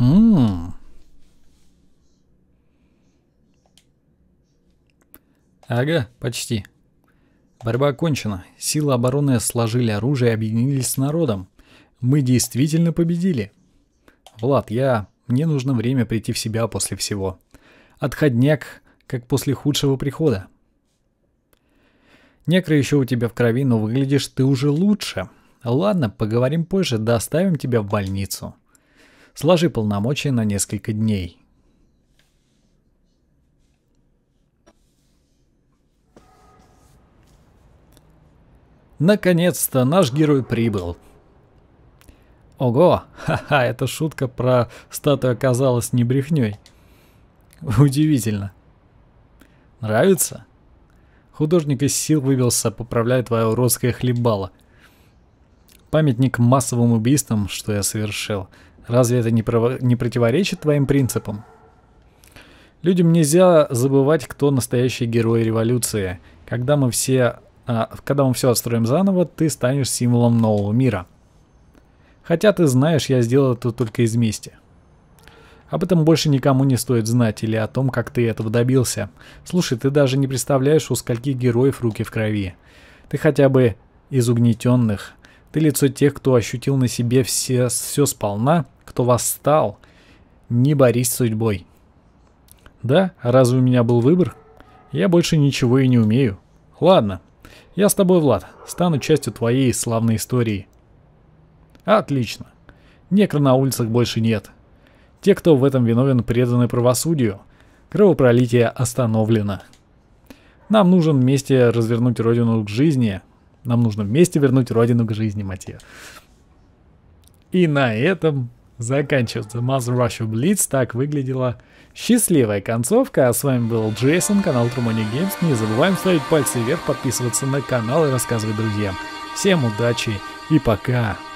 М Ага, почти. Борьба окончена. Силы обороны сложили оружие и объединились с народом. Мы действительно победили. Влад, я... Мне нужно время прийти в себя после всего. Отходняк, как после худшего прихода. Некро еще у тебя в крови, но выглядишь ты уже лучше. Ладно, поговорим позже, доставим тебя в больницу. Сложи полномочия на несколько дней. Наконец-то наш герой прибыл. Ого, ха-ха, эта шутка про статую оказалась не брехней. Удивительно. Нравится? Художник из сил выбился, поправляя твое русское хлебало. Памятник массовым убийствам, что я совершил. Разве это не, прово... не противоречит твоим принципам? Людям нельзя забывать, кто настоящий герой революции. Когда мы все, а, когда мы все отстроим заново, ты станешь символом нового мира. Хотя ты знаешь, я сделал это только из мести. Об этом больше никому не стоит знать или о том, как ты этого добился. Слушай, ты даже не представляешь, у скольких героев руки в крови. Ты хотя бы из угнетенных. Ты лицо тех, кто ощутил на себе все, все сполна кто восстал, не борись с судьбой. Да, разве у меня был выбор? Я больше ничего и не умею. Ладно, я с тобой, Влад, стану частью твоей славной истории. Отлично. Некро на улицах больше нет. Те, кто в этом виновен, преданы правосудию. Кровопролитие остановлено. Нам нужно вместе развернуть родину к жизни. Нам нужно вместе вернуть родину к жизни, Матья. И на этом заканчивается Mother Russia Blitz. Так выглядела счастливая концовка. А с вами был Джейсон, канал Trumania Games. Не забываем ставить пальцы вверх, подписываться на канал и рассказывать друзьям. Всем удачи и пока!